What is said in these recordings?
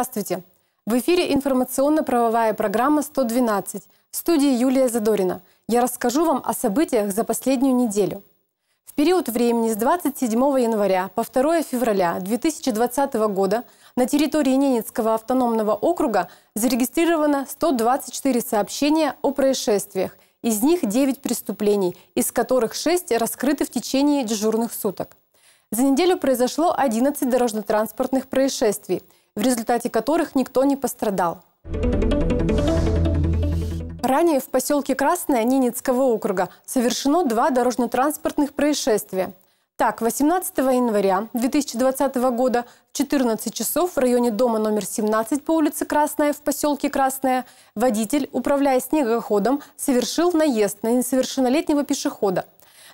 Здравствуйте! В эфире информационно-правовая программа «112» в студии Юлия Задорина. Я расскажу вам о событиях за последнюю неделю. В период времени с 27 января по 2 февраля 2020 года на территории Ненецкого автономного округа зарегистрировано 124 сообщения о происшествиях, из них 9 преступлений, из которых 6 раскрыты в течение дежурных суток. За неделю произошло 11 дорожно-транспортных происшествий – в результате которых никто не пострадал. Ранее в поселке Красное Ненецкого округа совершено два дорожно-транспортных происшествия. Так, 18 января 2020 года в 14 часов в районе дома номер 17 по улице Красная в поселке Красная водитель, управляя снегоходом, совершил наезд на несовершеннолетнего пешехода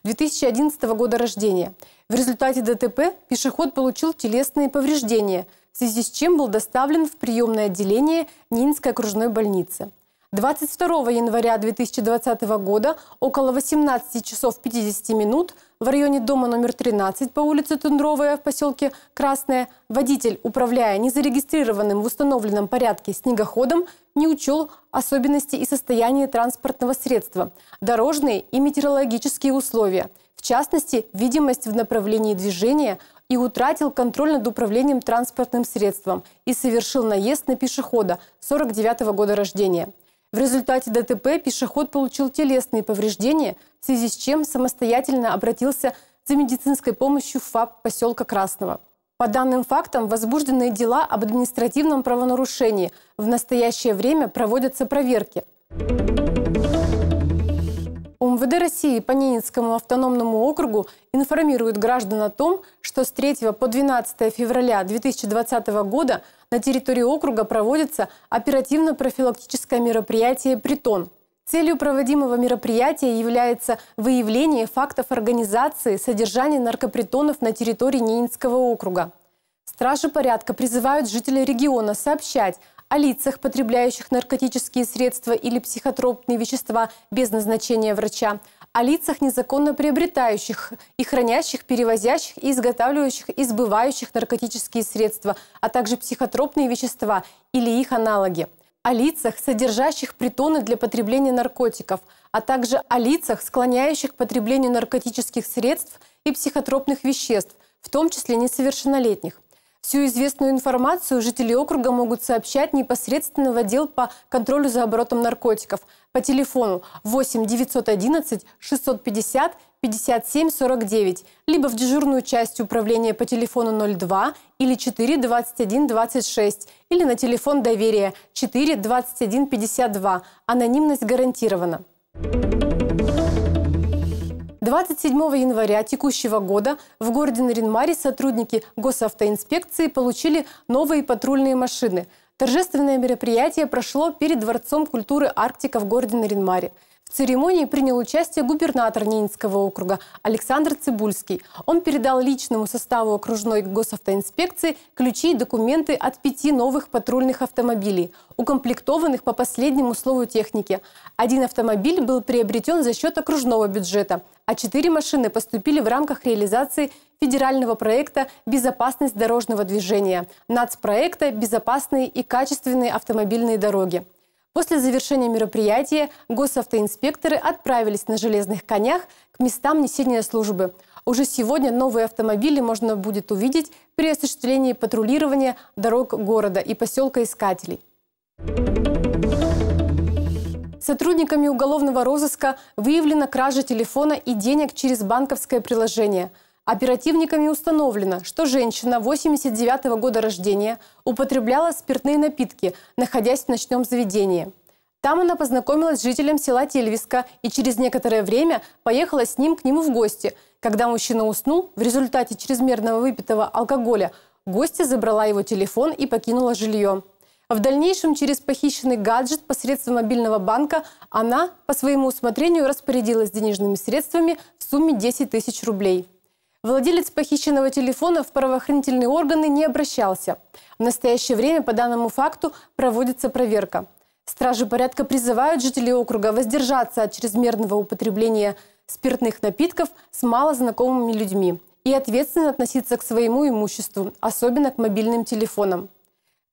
2011 года рождения. В результате ДТП пешеход получил телесные повреждения – в связи с чем был доставлен в приемное отделение Нинской окружной больницы. 22 января 2020 года около 18 часов 50 минут в районе дома номер 13 по улице Тундровая в поселке Красное водитель, управляя незарегистрированным в установленном порядке снегоходом, не учел особенности и состояние транспортного средства, дорожные и метеорологические условия, в частности, видимость в направлении движения – и утратил контроль над управлением транспортным средством и совершил наезд на пешехода 49 -го года рождения. В результате ДТП пешеход получил телесные повреждения, в связи с чем самостоятельно обратился за медицинской помощью в ФАП поселка Красного. По данным фактам, возбужденные дела об административном правонарушении в настоящее время проводятся проверки. МВД России по Ненецкому автономному округу информирует граждан о том, что с 3 по 12 февраля 2020 года на территории округа проводится оперативно-профилактическое мероприятие «Притон». Целью проводимого мероприятия является выявление фактов организации содержания наркопритонов на территории Ненецкого округа. Стражи порядка призывают жителей региона сообщать о лицах, потребляющих наркотические средства или психотропные вещества без назначения врача, о лицах, незаконно приобретающих и хранящих, перевозящих, и изготавливающих и сбывающих наркотические средства, а также психотропные вещества или их аналоги, о лицах, содержащих притоны для потребления наркотиков, а также о лицах, склоняющих к потреблению наркотических средств и психотропных веществ, в том числе несовершеннолетних. Всю известную информацию жители округа могут сообщать непосредственно в отдел по контролю за оборотом наркотиков по телефону 8 911 650 57 49, либо в дежурную часть управления по телефону 02 или 4 21 26, или на телефон доверия 4 21 52. Анонимность гарантирована. 27 января текущего года в городе Наринмаре сотрудники госавтоинспекции получили новые патрульные машины. Торжественное мероприятие прошло перед Дворцом культуры Арктика в городе Наринмаре церемонии принял участие губернатор Ненецкого округа Александр Цибульский. Он передал личному составу окружной госавтоинспекции ключи и документы от пяти новых патрульных автомобилей, укомплектованных по последнему слову техники. Один автомобиль был приобретен за счет окружного бюджета, а четыре машины поступили в рамках реализации федерального проекта «Безопасность дорожного движения», нацпроекта «Безопасные и качественные автомобильные дороги». После завершения мероприятия госавтоинспекторы отправились на железных конях к местам несения службы. Уже сегодня новые автомобили можно будет увидеть при осуществлении патрулирования дорог города и поселка Искателей. Сотрудниками уголовного розыска выявлена кража телефона и денег через банковское приложение – Оперативниками установлено, что женщина 89 -го года рождения употребляла спиртные напитки, находясь в ночном заведении. Там она познакомилась с жителем села Тельвиска и через некоторое время поехала с ним к нему в гости. Когда мужчина уснул, в результате чрезмерного выпитого алкоголя гостья забрала его телефон и покинула жилье. В дальнейшем через похищенный гаджет посредством мобильного банка она по своему усмотрению распорядилась денежными средствами в сумме 10 тысяч рублей. Владелец похищенного телефона в правоохранительные органы не обращался. В настоящее время по данному факту проводится проверка. Стражи порядка призывают жителей округа воздержаться от чрезмерного употребления спиртных напитков с малознакомыми людьми и ответственно относиться к своему имуществу, особенно к мобильным телефонам.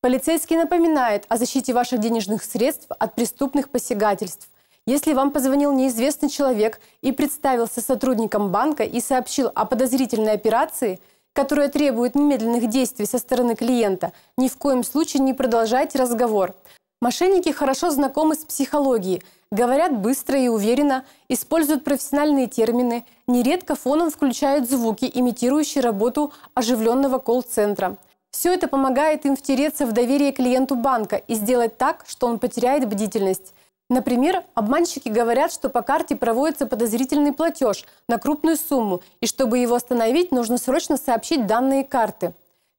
Полицейский напоминает о защите ваших денежных средств от преступных посягательств. Если вам позвонил неизвестный человек и представился сотрудником банка и сообщил о подозрительной операции, которая требует немедленных действий со стороны клиента, ни в коем случае не продолжайте разговор. Мошенники хорошо знакомы с психологией, говорят быстро и уверенно, используют профессиональные термины, нередко фоном включают звуки, имитирующие работу оживленного колл-центра. Все это помогает им втереться в доверие клиенту банка и сделать так, что он потеряет бдительность. Например, обманщики говорят, что по карте проводится подозрительный платеж на крупную сумму, и чтобы его остановить, нужно срочно сообщить данные карты,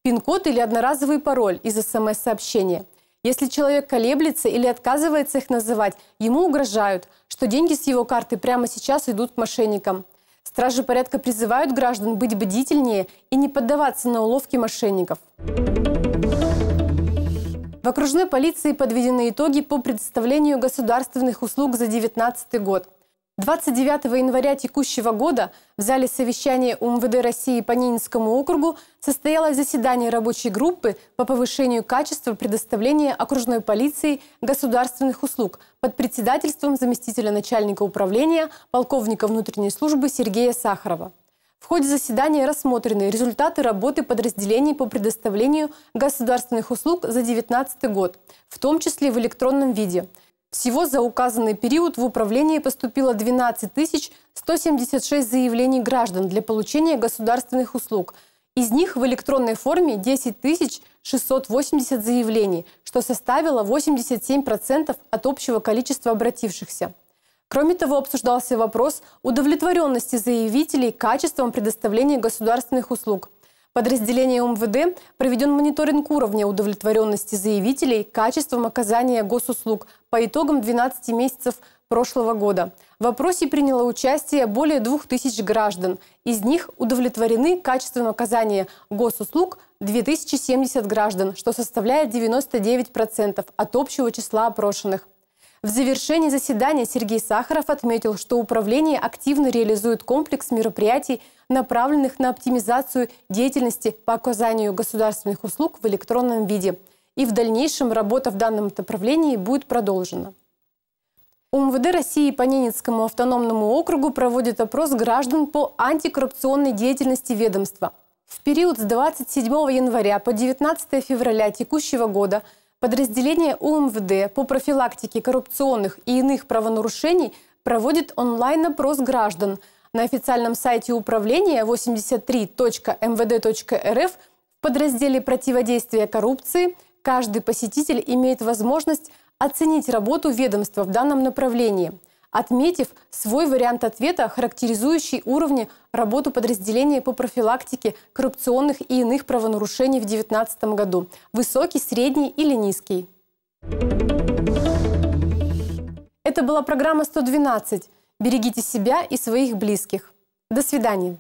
пин-код или одноразовый пароль из СМС-сообщения. Если человек колеблется или отказывается их называть, ему угрожают, что деньги с его карты прямо сейчас идут к мошенникам. Стражи порядка призывают граждан быть бдительнее и не поддаваться на уловки мошенников. В окружной полиции подведены итоги по предоставлению государственных услуг за 2019 год. 29 января текущего года в зале совещания УМВД России по Нининскому округу состоялось заседание рабочей группы по повышению качества предоставления окружной полиции государственных услуг под председательством заместителя начальника управления полковника внутренней службы Сергея Сахарова. В ходе заседания рассмотрены результаты работы подразделений по предоставлению государственных услуг за 2019 год, в том числе в электронном виде. Всего за указанный период в управлении поступило 12 176 заявлений граждан для получения государственных услуг. Из них в электронной форме 10 680 заявлений, что составило 87% от общего количества обратившихся. Кроме того, обсуждался вопрос удовлетворенности заявителей качеством предоставления государственных услуг. Подразделение МВД проведен мониторинг уровня удовлетворенности заявителей качеством оказания госуслуг по итогам 12 месяцев прошлого года. В опросе приняло участие более 2000 граждан. Из них удовлетворены качеством оказания госуслуг 2070 граждан, что составляет 99% от общего числа опрошенных. В завершении заседания Сергей Сахаров отметил, что управление активно реализует комплекс мероприятий, направленных на оптимизацию деятельности по оказанию государственных услуг в электронном виде. И в дальнейшем работа в данном направлении будет продолжена. УМВД России по Ненецкому автономному округу проводит опрос граждан по антикоррупционной деятельности ведомства. В период с 27 января по 19 февраля текущего года – Подразделение УМВД по профилактике коррупционных и иных правонарушений проводит онлайн-опрос граждан. На официальном сайте управления 83.mvd.рф в подразделе «Противодействие коррупции каждый посетитель имеет возможность оценить работу ведомства в данном направлении – отметив свой вариант ответа, характеризующий уровни работу подразделения по профилактике коррупционных и иных правонарушений в 2019 году – высокий, средний или низкий. Это была программа «112». Берегите себя и своих близких. До свидания.